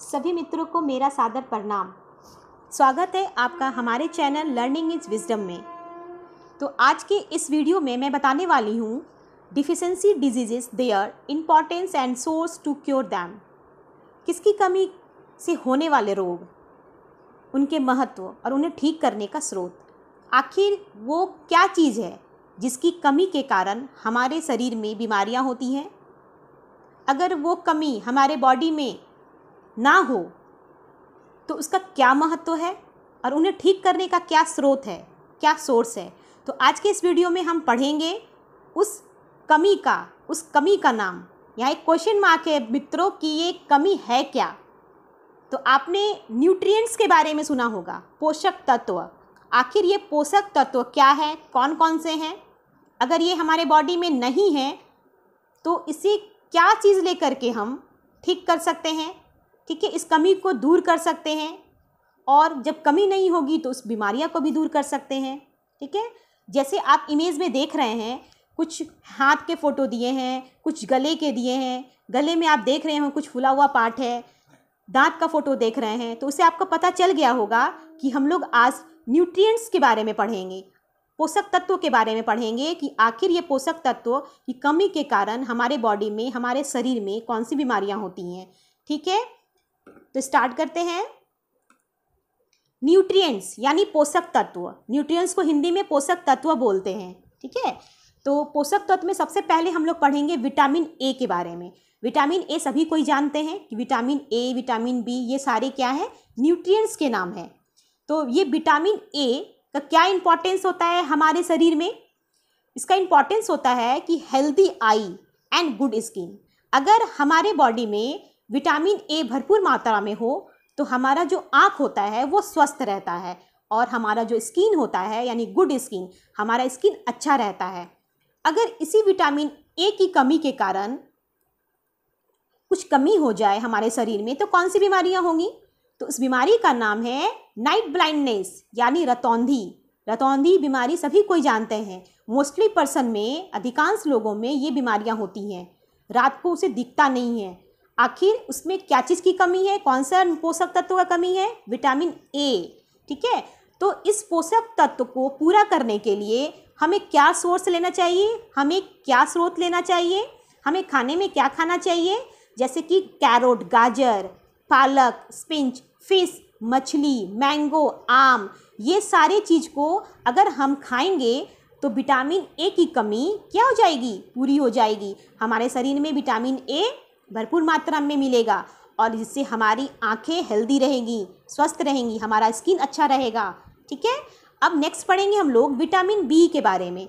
सभी मित्रों को मेरा सादर प्रणाम स्वागत है आपका हमारे चैनल लर्निंग इज विजडम में तो आज के इस वीडियो में मैं बताने वाली हूँ deficiency diseases their importance and source to cure them किसकी कमी से होने वाले रोग उनके महत्व और उन्हें ठीक करने का स्रोत आखिर वो क्या चीज़ है जिसकी कमी के कारण हमारे शरीर में बीमारियां होती हैं अगर वो कमी हमारे बॉडी में ना हो तो उसका क्या महत्व है और उन्हें ठीक करने का क्या स्रोत है क्या सोर्स है तो आज के इस वीडियो में हम पढ़ेंगे उस कमी का उस कमी का नाम यहाँ एक क्वेश्चन मार्क है मित्रों कि ये कमी है क्या तो आपने न्यूट्रिएंट्स के बारे में सुना होगा पोषक तत्व आखिर ये पोषक तत्व क्या है कौन कौन से हैं अगर ये हमारे बॉडी में नहीं है तो इसे क्या चीज़ ले करके हम ठीक कर सकते हैं ठीक है इस कमी को दूर कर सकते हैं और जब कमी नहीं होगी तो उस बीमारियाँ को भी दूर कर सकते हैं ठीक है जैसे आप इमेज में देख रहे हैं कुछ हाथ के फ़ोटो दिए हैं कुछ गले के दिए हैं गले में आप देख रहे हो कुछ फुला हुआ पार्ट है दांत का फ़ोटो देख रहे हैं तो उसे आपको पता चल गया होगा कि हम लोग आज न्यूट्रिएंट्स के बारे में पढ़ेंगे पोषक तत्वों के बारे में पढ़ेंगे कि आखिर ये पोषक तत्व की कमी के कारण हमारे बॉडी में हमारे शरीर में कौन सी बीमारियां होती हैं ठीक है तो स्टार्ट करते हैं न्यूट्रिएंट्स यानी पोषक तत्व न्यूट्रिएंट्स को हिंदी में पोषक तत्व बोलते हैं ठीक है तो पोषक तत्व में सबसे पहले हम लोग पढ़ेंगे विटामिन ए के बारे में विटामिन ए सभी कोई जानते हैं कि विटामिन ए विटामिन बी ये सारे क्या है न्यूट्रिएंट्स के नाम है तो ये विटामिन ए का तो क्या इंपॉर्टेंस होता है हमारे शरीर में इसका इंपॉर्टेंस होता है कि healthy eye and good skin अगर हमारे बॉडी में विटामिन ए भरपूर मात्रा में हो तो हमारा जो आँख होता है वो स्वस्थ रहता है और हमारा जो स्किन होता है यानी गुड स्किन हमारा स्किन अच्छा रहता है अगर इसी विटामिन ए की कमी के कारण कुछ कमी हो जाए हमारे शरीर में तो कौन सी बीमारियां होंगी तो उस बीमारी का नाम है नाइट ब्लाइंडनेस यानी रतौंधी रतौंधी बीमारी सभी कोई जानते हैं मोस्टली पर्सन में अधिकांश लोगों में ये बीमारियाँ होती हैं रात को उसे दिखता नहीं है आखिर उसमें क्या चीज़ की कमी है कौन सा पोषक तत्व का कमी है विटामिन ए ठीक है तो इस पोषक तत्व को पूरा करने के लिए हमें क्या सोर्स लेना चाहिए हमें क्या स्रोत लेना चाहिए हमें खाने में क्या खाना चाहिए जैसे कि कैरोट गाजर पालक स्पिंच फिश मछली मैंगो आम ये सारे चीज़ को अगर हम खाएंगे तो विटामिन ए की कमी क्या हो जाएगी पूरी हो जाएगी हमारे शरीर में विटामिन ए भरपूर मात्रा में मिलेगा और जिससे हमारी आंखें हेल्दी रहेंगी स्वस्थ रहेंगी हमारा स्किन अच्छा रहेगा ठीक है अब नेक्स्ट पढ़ेंगे हम लोग विटामिन बी के बारे में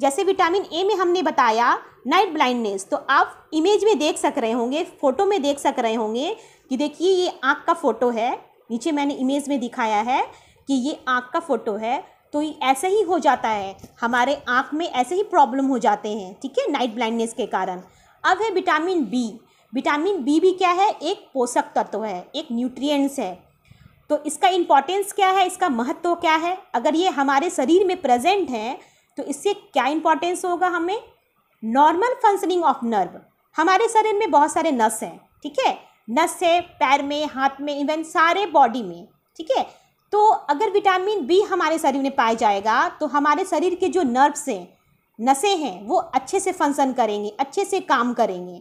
जैसे विटामिन ए में हमने बताया नाइट ब्लाइंडनेस तो आप इमेज में देख सक रहे होंगे फोटो में देख सक रहे होंगे कि देखिए ये आँख का फ़ोटो है नीचे मैंने इमेज में दिखाया है कि ये आँख का फ़ोटो है तो ऐसे ही हो जाता है हमारे आँख में ऐसे ही प्रॉब्लम हो जाते हैं ठीक है नाइट ब्लाइंडनेस के कारण अब है विटामिन बी विटामिन बी भी क्या है एक पोषक तत्व है एक न्यूट्रिएंट्स है तो इसका इम्पॉर्टेंस क्या है इसका महत्व क्या है अगर ये हमारे शरीर में प्रेजेंट है तो इससे क्या इम्पॉर्टेंस होगा हमें नॉर्मल फंक्शनिंग ऑफ नर्व हमारे शरीर में बहुत सारे नस हैं ठीक है नस है पैर में हाथ में इवन सारे बॉडी में ठीक है तो अगर विटामिन बी हमारे शरीर में पाया जाएगा तो हमारे शरीर के जो नर्व्स हैं नसें हैं वो अच्छे से फंक्शन करेंगे अच्छे से काम करेंगे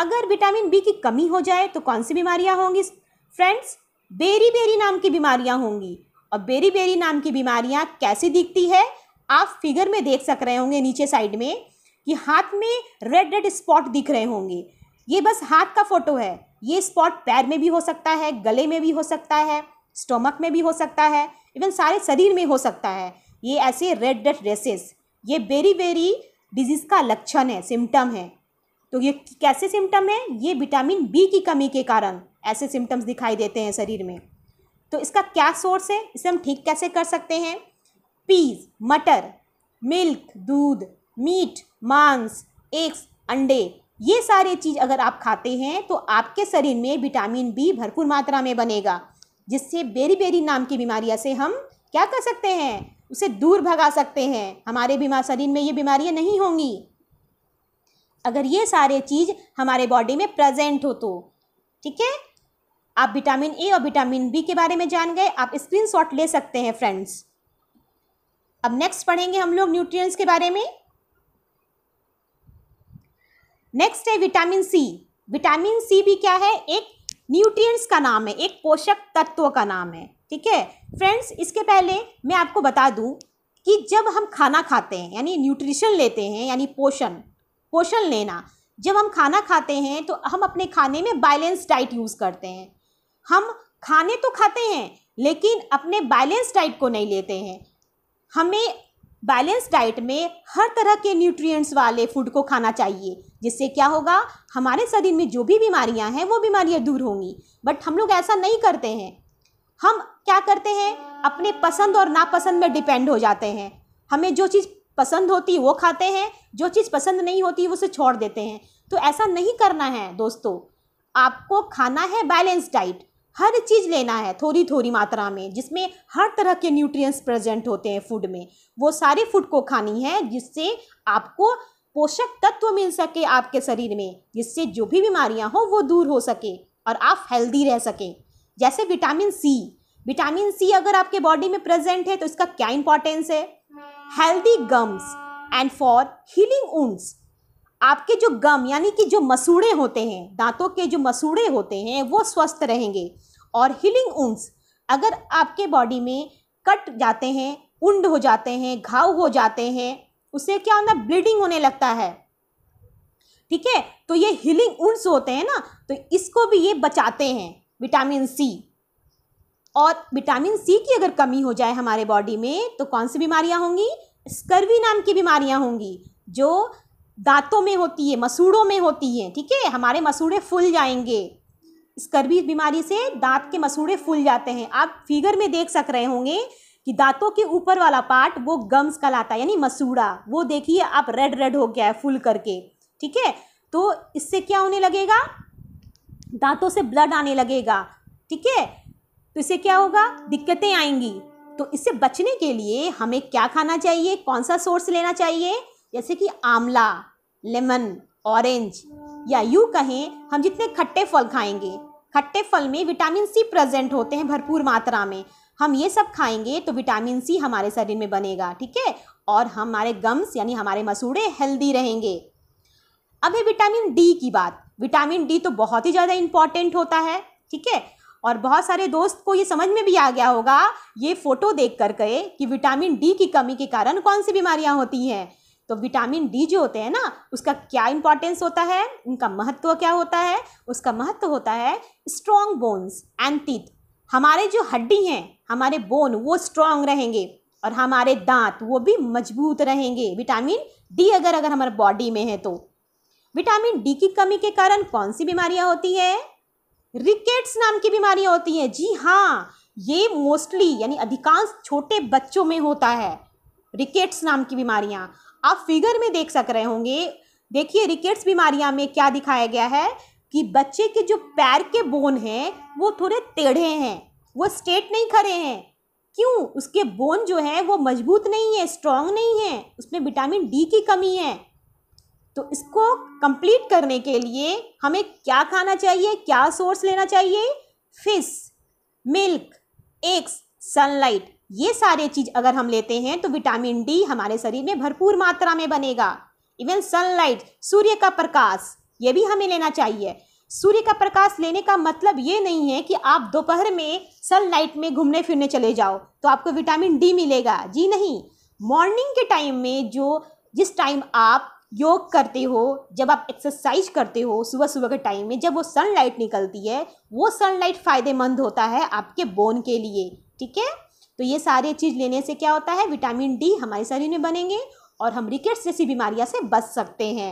अगर विटामिन बी की कमी हो जाए तो कौन सी बीमारियाँ होंगी फ्रेंड्स बेरी बेरी नाम की बीमारियाँ होंगी और बेरी बेरी नाम की बीमारियाँ कैसी दिखती है आप फिगर में देख सक रहे होंगे नीचे साइड में कि हाथ में रेड रेड स्पॉट दिख रहे होंगे ये बस हाथ का फोटो है ये स्पॉट पैर में भी हो सकता है गले में भी हो सकता है स्टोमक में भी हो सकता है इवन सारे शरीर में हो सकता है ये ऐसे रेड डेट रेसेस ये वेरी वेरी डिजीज़ का लक्षण है सिम्टम है तो ये कैसे सिम्टम है ये विटामिन बी की कमी के कारण ऐसे सिम्टम्स दिखाई देते हैं शरीर में तो इसका क्या सोर्स है इसे हम ठीक कैसे कर सकते हैं पीज मटर मिल्क दूध मीट मांस एग्स अंडे ये सारे चीज़ अगर आप खाते हैं तो आपके शरीर में विटामिन बी भरपूर मात्रा में बनेगा जिससे बेरी बेरी नाम की बीमारियाँ से हम क्या कर सकते हैं उसे दूर भगा सकते हैं हमारे बीमार शरीर में ये बीमारियाँ नहीं होंगी अगर ये सारे चीज़ हमारे बॉडी में प्रेजेंट हो तो ठीक है आप विटामिन ए और विटामिन बी के बारे में जान गए आप स्क्रीनशॉट ले सकते हैं फ्रेंड्स अब नेक्स्ट पढ़ेंगे हम लोग न्यूट्रिएंट्स के बारे में नेक्स्ट है विटामिन सी विटामिन सी भी क्या है एक न्यूट्रिएंट्स का नाम है एक पोषक तत्व का नाम है ठीक है फ्रेंड्स इसके पहले मैं आपको बता दूं कि जब हम खाना खाते हैं यानी न्यूट्रिशन लेते हैं यानी पोषण पोषण लेना जब हम खाना खाते हैं तो हम अपने खाने में बैलेंस डाइट यूज़ करते हैं हम खाने तो खाते हैं लेकिन अपने बैलेंस डाइट को नहीं लेते हैं हमें बैलेंस डाइट में हर तरह के न्यूट्रिएंट्स वाले फूड को खाना चाहिए जिससे क्या होगा हमारे शरीर में जो भी बीमारियां हैं वो बीमारियां दूर होंगी बट हम लोग ऐसा नहीं करते हैं हम क्या करते हैं अपने पसंद और नापसंद में डिपेंड हो जाते हैं हमें जो चीज़ पसंद होती वो खाते हैं जो चीज़ पसंद नहीं होती उसे छोड़ देते हैं तो ऐसा नहीं करना है दोस्तों आपको खाना है बैलेंस डाइट हर चीज़ लेना है थोड़ी थोड़ी मात्रा में जिसमें हर तरह के न्यूट्रिएंट्स प्रेजेंट होते हैं फूड में वो सारे फूड को खानी है जिससे आपको पोषक तत्व मिल सके आपके शरीर में जिससे जो भी बीमारियां हो वो दूर हो सके और आप हेल्दी रह सकें जैसे विटामिन सी विटामिन सी अगर आपके बॉडी में प्रेजेंट है तो इसका क्या इंपॉर्टेंस है healthy gums and for healing wounds आपके जो गम यानी कि जो मसूड़े होते हैं दांतों के जो मसूड़े होते हैं वो स्वस्थ रहेंगे और हीलिंग उन्स अगर आपके बॉडी में कट जाते हैं उंड हो जाते हैं घाव हो जाते हैं उससे क्या होना ब्लीडिंग होने लगता है ठीक है तो ये हीलिंग उन्स होते हैं ना तो इसको भी ये बचाते हैं विटामिन सी और विटामिन सी की अगर कमी हो जाए हमारे बॉडी में तो कौन सी बीमारियाँ होंगी स्कर्वी नाम की बीमारियाँ होंगी जो दांतों में होती है मसूड़ों में होती है ठीक है हमारे मसूड़े फूल जाएंगे स्कर्वी बीमारी से दांत के मसूड़े फूल जाते हैं आप फिगर में देख सक रहे होंगे कि दांतों के ऊपर वाला पार्ट वो गम्स कहलाता है यानी मसूड़ा वो देखिए आप रेड रेड हो गया है फूल करके ठीक है तो इससे क्या होने लगेगा दांतों से ब्लड आने लगेगा ठीक है तो इससे क्या होगा दिक्कतें आएंगी तो इससे बचने के लिए हमें क्या खाना चाहिए कौन सा सोर्स लेना चाहिए जैसे कि आंवला लेमन ऑरेंज या यूँ कहें हम जितने खट्टे फल खाएंगे खट्टे फल में विटामिन सी प्रेजेंट होते हैं भरपूर मात्रा में हम ये सब खाएंगे तो विटामिन सी हमारे शरीर में बनेगा ठीक है और हमारे गम्स यानी हमारे मसूड़े हेल्दी रहेंगे अब है विटामिन डी की बात विटामिन डी तो बहुत ही ज़्यादा इम्पॉर्टेंट होता है ठीक है और बहुत सारे दोस्त को ये समझ में भी आ गया होगा ये फोटो देख कर गए कि विटामिन डी की कमी के कारण कौन सी बीमारियाँ होती हैं तो विटामिन डी जो होते हैं ना उसका क्या इंपॉर्टेंस होता है उनका महत्व क्या होता है उसका महत्व होता है स्ट्रॉन्ग बोन्स एंड टीथ हमारे जो हड्डी हैं हमारे बोन वो स्ट्रांग रहेंगे और हमारे दांत वो भी मजबूत रहेंगे विटामिन डी अगर अगर हमारे बॉडी में है तो विटामिन डी की कमी के कारण कौन सी बीमारियां होती है रिकेट्स नाम की बीमारियां होती हैं जी हाँ ये मोस्टली यानी अधिकांश छोटे बच्चों में होता है रिकेट्स नाम की बीमारियां आप फिगर में देख सक रहे होंगे देखिए रिकेट्स बीमारियां में क्या दिखाया गया है कि बच्चे के जो पैर के बोन हैं वो थोड़े टेढ़े हैं वो स्ट्रेट नहीं खड़े हैं क्यों उसके बोन जो हैं वो मजबूत नहीं है स्ट्रांग नहीं है उसमें विटामिन डी की कमी है तो इसको कंप्लीट करने के लिए हमें क्या खाना चाहिए क्या सोर्स लेना चाहिए फिश मिल्क एग्स सनलाइट ये सारे चीज़ अगर हम लेते हैं तो विटामिन डी हमारे शरीर में भरपूर मात्रा में बनेगा इवन सनलाइट सूर्य का प्रकाश ये भी हमें लेना चाहिए सूर्य का प्रकाश लेने का मतलब ये नहीं है कि आप दोपहर में सनलाइट में घूमने फिरने चले जाओ तो आपको विटामिन डी मिलेगा जी नहीं मॉर्निंग के टाइम में जो जिस टाइम आप योग करते हो जब आप एक्सरसाइज करते हो सुबह सुबह के टाइम में जब वो सनलाइट निकलती है वो सनलाइट फ़ायदेमंद होता है आपके बोन के लिए ठीक है तो ये सारे चीज़ लेने से क्या होता है विटामिन डी हमारे शरीर में बनेंगे और हम रिकेट्स जैसी बीमारियां से बच सकते हैं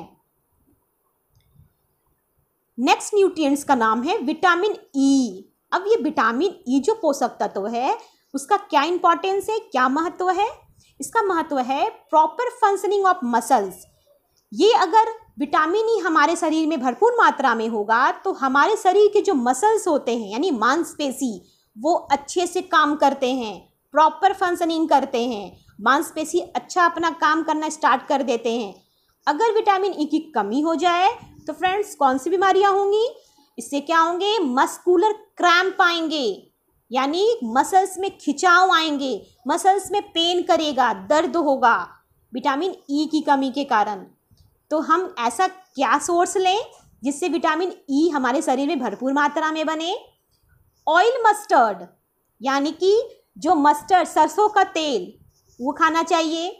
नेक्स्ट न्यूट्रिएंट्स का नाम है विटामिन ई e. अब ये विटामिन ई e जो पोषक तत्व है उसका क्या इंपॉर्टेंस है क्या महत्व है इसका महत्व है प्रॉपर फंक्शनिंग ऑफ मसल्स ये अगर विटामिन ई e हमारे शरीर में भरपूर मात्रा में होगा तो हमारे शरीर के जो मसल्स होते हैं यानी मांसपेशी वो अच्छे से काम करते हैं प्रॉपर फंक्शनिंग करते हैं मांसपेशी अच्छा अपना काम करना स्टार्ट कर देते हैं अगर विटामिन ई e की कमी हो जाए तो फ्रेंड्स कौन सी बीमारियाँ होंगी इससे क्या होंगे मस्कुलर क्रैम्प आएंगे यानी मसल्स में खिंचाव आएंगे मसल्स में पेन करेगा दर्द होगा विटामिन ई e की कमी के कारण तो हम ऐसा क्या सोर्स लें जिससे विटामिन ई e हमारे शरीर में भरपूर मात्रा में बने ऑयल मस्टर्ड यानी कि जो मस्टर्ड सरसों का तेल वो खाना चाहिए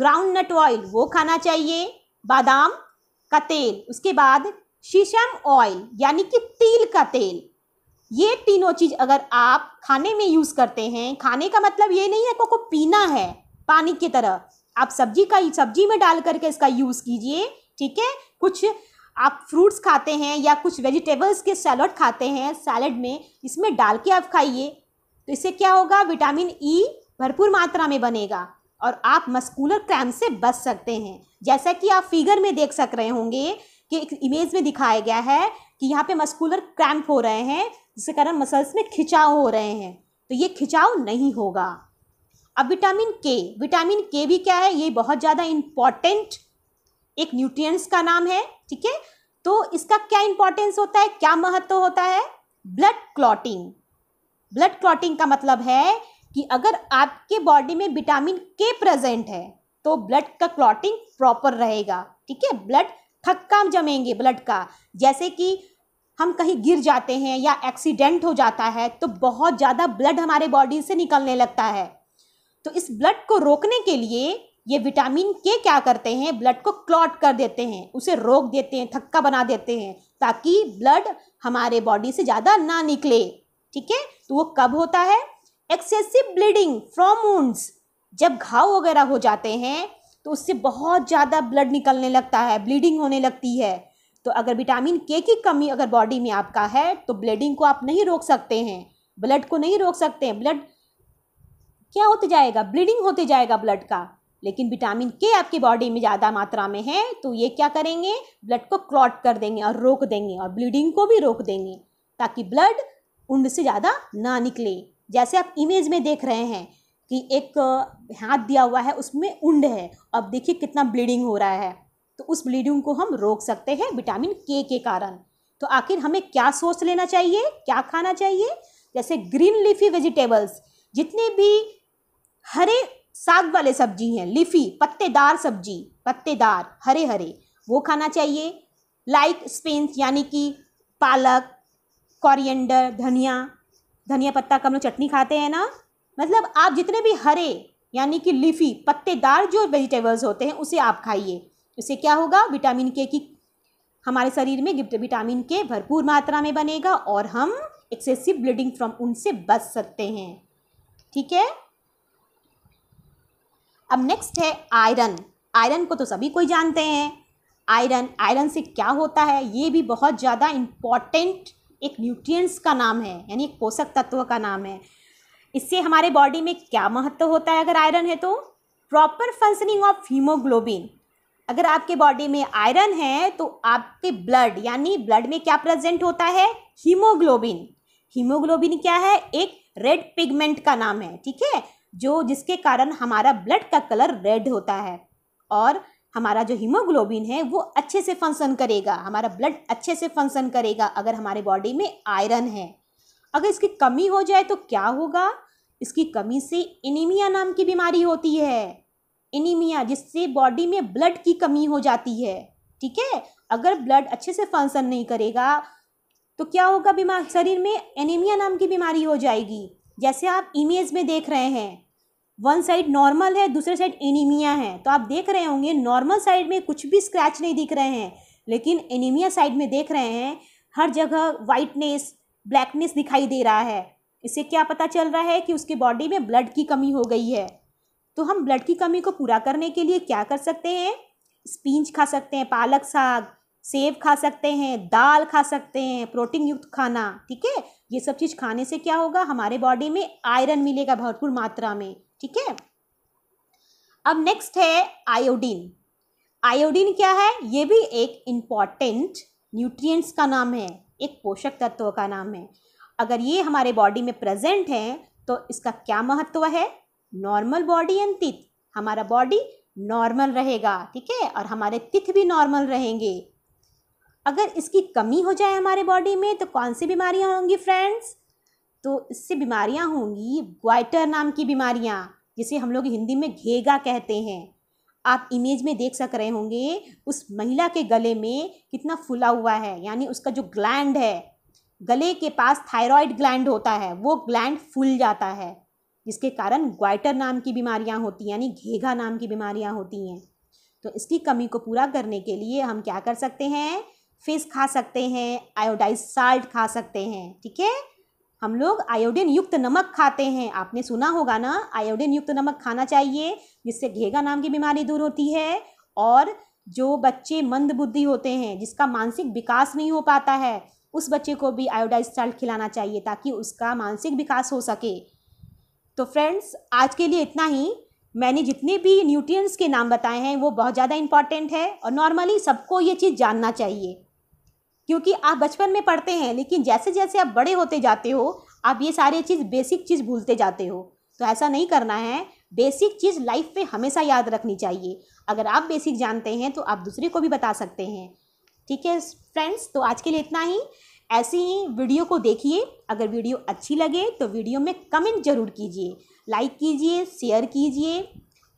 ग्राउंड नट ऑयल वो खाना चाहिए बादाम का तेल उसके बाद शीशम ऑयल यानी कि तिल का तेल ये तीनों चीज़ अगर आप खाने में यूज़ करते हैं खाने का मतलब ये नहीं है को, को पीना है पानी की तरह आप सब्जी का सब्जी में डाल करके इसका यूज़ कीजिए ठीक है कुछ आप फ्रूट्स खाते हैं या कुछ वेजिटेबल्स के सैलड खाते हैं सैलड में इसमें डाल के आप खाइए तो इससे क्या होगा विटामिन ई e भरपूर मात्रा में बनेगा और आप मस्कुलर क्रैम्प से बच सकते हैं जैसा कि आप फिगर में देख सक रहे होंगे कि एक इमेज में दिखाया गया है कि यहाँ पे मस्कुलर क्रैम्प हो रहे हैं जिसके कारण मसल्स में खिंचाव हो रहे हैं तो ये खिंचाव नहीं होगा अब विटामिन के विटामिन के भी क्या है ये बहुत ज़्यादा इम्पॉर्टेंट एक न्यूट्रिएंट्स का नाम है ठीक है तो इसका क्या इम्पोर्टेंस होता है क्या महत्व होता है ब्लड क्लॉटिंग ब्लड क्लॉटिंग का मतलब है कि अगर आपके बॉडी में विटामिन के प्रेजेंट है तो ब्लड का क्लॉटिंग प्रॉपर रहेगा ठीक है ब्लड थक्का जमेंगे ब्लड का जैसे कि हम कहीं गिर जाते हैं या एक्सीडेंट हो जाता है तो बहुत ज़्यादा ब्लड हमारे बॉडी से निकलने लगता है तो इस ब्लड को रोकने के लिए ये विटामिन के क्या करते हैं ब्लड को क्लॉट कर देते हैं उसे रोक देते हैं थक्का बना देते हैं ताकि ब्लड हमारे बॉडी से ज़्यादा ना निकले ठीक है तो वो कब होता है एक्सेसिव ब्लीडिंग फ्रॉम वुंड्स जब घाव वगैरह हो जाते हैं तो उससे बहुत ज़्यादा ब्लड निकलने लगता है ब्लीडिंग होने लगती है तो अगर विटामिन के की कमी अगर बॉडी में आपका है तो ब्लीडिंग को आप नहीं रोक सकते हैं ब्लड को नहीं रोक सकते हैं ब्लड क्या होते जाएगा ब्लीडिंग होते जाएगा ब्लड का लेकिन विटामिन के आपकी बॉडी में ज़्यादा मात्रा में है तो ये क्या करेंगे ब्लड को क्लॉट कर देंगे और रोक देंगे और ब्लीडिंग को भी रोक देंगे ताकि ब्लड कुंड से ज़्यादा ना निकले जैसे आप इमेज में देख रहे हैं कि एक हाथ दिया हुआ है उसमें उंड है अब देखिए कितना ब्लीडिंग हो रहा है तो उस ब्लीडिंग को हम रोक सकते हैं विटामिन के के कारण तो आखिर हमें क्या सोच लेना चाहिए क्या खाना चाहिए जैसे ग्रीन लीफी वेजिटेबल्स जितने भी हरे साग वाले सब्जी हैं लीफी पत्तेदार सब्जी पत्तेदार हरे हरे वो खाना चाहिए लाइक स्पेंस यानी कि पालक कॉरियंडर धनिया धनिया पत्ता का हम लोग चटनी खाते हैं ना मतलब आप जितने भी हरे यानी कि लिफी पत्तेदार जो वेजिटेबल्स होते हैं उसे आप खाइए इससे क्या होगा विटामिन के की हमारे शरीर में विटामिन के भरपूर मात्रा में बनेगा और हम एक्सेसिव ब्लीडिंग फ्रॉम उनसे बच सकते हैं ठीक है अब नेक्स्ट है आयरन आयरन को तो सभी कोई जानते हैं आयरन आयरन से क्या होता है ये भी बहुत ज़्यादा इम्पॉर्टेंट एक न्यूट्रिएंट्स का नाम है यानी एक पोषक तत्व का नाम है इससे हमारे बॉडी में क्या महत्व होता है अगर आयरन है तो प्रॉपर फंक्शनिंग ऑफ हीमोग्लोबिन अगर आपके बॉडी में आयरन है तो आपके ब्लड यानी ब्लड में क्या प्रेजेंट होता है हीमोग्लोबिन हीमोग्लोबिन क्या है एक रेड पिगमेंट का नाम है ठीक है जो जिसके कारण हमारा ब्लड का कलर रेड होता है और हमारा जो हीमोग्लोबिन है वो अच्छे से फंक्शन करेगा हमारा ब्लड अच्छे से फंक्शन करेगा अगर हमारे बॉडी में आयरन है अगर इसकी कमी हो जाए तो क्या होगा इसकी कमी से एनीमिया नाम की बीमारी होती है एनीमिया जिससे बॉडी में ब्लड की कमी हो जाती है ठीक है अगर ब्लड अच्छे से फंक्शन नहीं करेगा तो क्या होगा बीमार शरीर में एनीमिया नाम की बीमारी हो जाएगी जैसे आप इमेज में देख रहे हैं वन साइड नॉर्मल है दूसरे साइड एनीमिया है तो आप देख रहे होंगे नॉर्मल साइड में कुछ भी स्क्रैच नहीं दिख रहे हैं लेकिन एनीमिया साइड में देख रहे हैं हर जगह वाइटनेस ब्लैकनेस दिखाई दे रहा है इससे क्या पता चल रहा है कि उसके बॉडी में ब्लड की कमी हो गई है तो हम ब्लड की कमी को पूरा करने के लिए क्या कर सकते हैं स्पींच खा सकते हैं पालक साग सेब खा सकते हैं दाल खा सकते हैं प्रोटीन युक्त खाना ठीक है ये सब चीज़ खाने से क्या होगा हमारे बॉडी में आयरन मिलेगा भरपूर मात्रा में ठीक है अब नेक्स्ट है आयोडीन आयोडीन क्या है ये भी एक इम्पॉर्टेंट न्यूट्रिएंट्स का नाम है एक पोषक तत्व का नाम है अगर ये हमारे बॉडी में प्रेजेंट है तो इसका क्या महत्व है नॉर्मल बॉडी एंड तिथ हमारा बॉडी नॉर्मल रहेगा ठीक है और हमारे तिथ भी नॉर्मल रहेंगे अगर इसकी कमी हो जाए हमारे बॉडी में तो कौन सी बीमारियां होंगी फ्रेंड्स तो इससे बीमारियाँ होंगी ग्वाइटर नाम की बीमारियाँ जिसे हम लोग हिंदी में घेगा कहते हैं आप इमेज में देख सक रहे होंगे उस महिला के गले में कितना फुला हुआ है यानी उसका जो ग्लैंड है गले के पास थायराइड ग्लैंड होता है वो ग्लैंड फूल जाता है जिसके कारण ग्वाइटर नाम की बीमारियाँ होती हैं यानी घेगा नाम की बीमारियाँ होती हैं तो इसकी कमी को पूरा करने के लिए हम क्या कर सकते हैं फिश खा सकते हैं आयोडाइज साल्ट खा सकते हैं ठीक है हम लोग आयोडीन युक्त नमक खाते हैं आपने सुना होगा ना आयोडीन युक्त नमक खाना चाहिए जिससे घेगा नाम की बीमारी दूर होती है और जो बच्चे मंद बुद्धि होते हैं जिसका मानसिक विकास नहीं हो पाता है उस बच्चे को भी आयोडाइज साल्ट खिलाना चाहिए ताकि उसका मानसिक विकास हो सके तो फ्रेंड्स आज के लिए इतना ही मैंने जितने भी न्यूट्रिएंट्स के नाम बताए हैं वो बहुत ज़्यादा इंपॉर्टेंट है और नॉर्मली सबको ये चीज़ जानना चाहिए क्योंकि आप बचपन में पढ़ते हैं लेकिन जैसे जैसे आप बड़े होते जाते हो आप ये सारी चीज़ बेसिक चीज़ भूलते जाते हो तो ऐसा नहीं करना है बेसिक चीज़ लाइफ में हमेशा याद रखनी चाहिए अगर आप बेसिक जानते हैं तो आप दूसरे को भी बता सकते हैं ठीक है फ्रेंड्स तो आज के लिए इतना ही ऐसे ही वीडियो को देखिए अगर वीडियो अच्छी लगे तो वीडियो में कमेंट ज़रूर कीजिए लाइक कीजिए शेयर कीजिए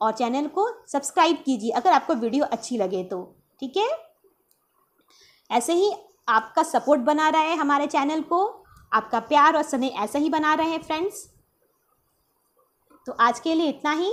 और चैनल को सब्सक्राइब कीजिए अगर आपको वीडियो अच्छी लगे तो ठीक है ऐसे ही आपका सपोर्ट बना रहा है हमारे चैनल को आपका प्यार और स्नेह ऐसा ही बना रहे हैं फ्रेंड्स तो आज के लिए इतना ही